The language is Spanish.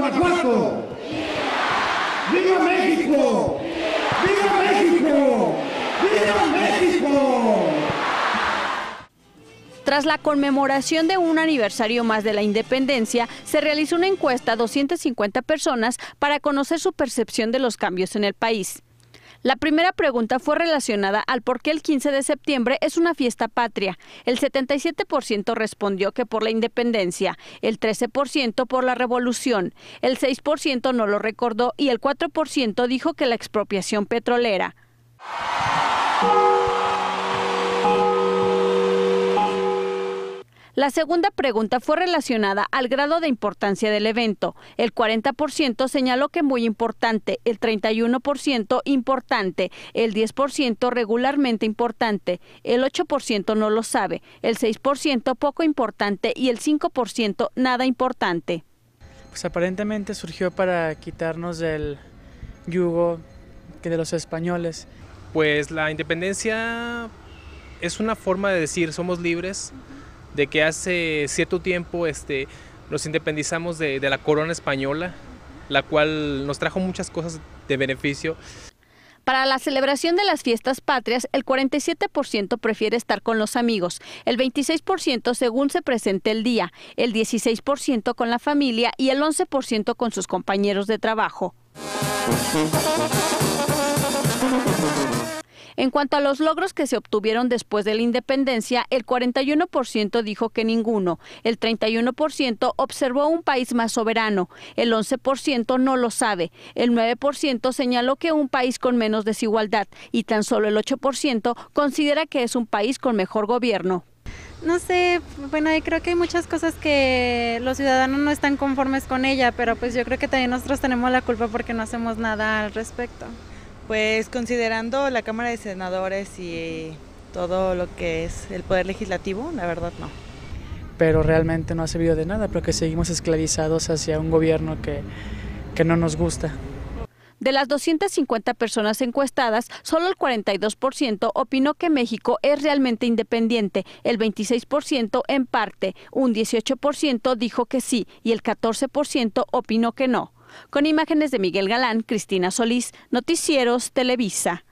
¡Viva México! ¡Viva México! ¡Viva México! Tras la conmemoración de un aniversario más de la independencia, se realizó una encuesta a 250 personas para conocer su percepción de los cambios en el país. La primera pregunta fue relacionada al por qué el 15 de septiembre es una fiesta patria. El 77% respondió que por la independencia, el 13% por la revolución, el 6% no lo recordó y el 4% dijo que la expropiación petrolera. La segunda pregunta fue relacionada al grado de importancia del evento. El 40% señaló que muy importante, el 31% importante, el 10% regularmente importante, el 8% no lo sabe, el 6% poco importante y el 5% nada importante. Pues aparentemente surgió para quitarnos del yugo de los españoles. Pues la independencia es una forma de decir somos libres de que hace cierto tiempo este, nos independizamos de, de la corona española, la cual nos trajo muchas cosas de beneficio. Para la celebración de las fiestas patrias, el 47% prefiere estar con los amigos, el 26% según se presente el día, el 16% con la familia y el 11% con sus compañeros de trabajo. En cuanto a los logros que se obtuvieron después de la independencia, el 41% dijo que ninguno, el 31% observó un país más soberano, el 11% no lo sabe, el 9% señaló que un país con menos desigualdad y tan solo el 8% considera que es un país con mejor gobierno. No sé, bueno, creo que hay muchas cosas que los ciudadanos no están conformes con ella, pero pues yo creo que también nosotros tenemos la culpa porque no hacemos nada al respecto. Pues considerando la Cámara de Senadores y todo lo que es el poder legislativo, la verdad no. Pero realmente no ha servido de nada porque seguimos esclavizados hacia un gobierno que, no nos gusta. De las 250 personas encuestadas, solo el 42% opinó que México es realmente independiente, el 26% en parte, un 18% dijo que sí y el 14% opinó que no. Con imágenes de Miguel Galán, Cristina Solís, Noticieros Televisa.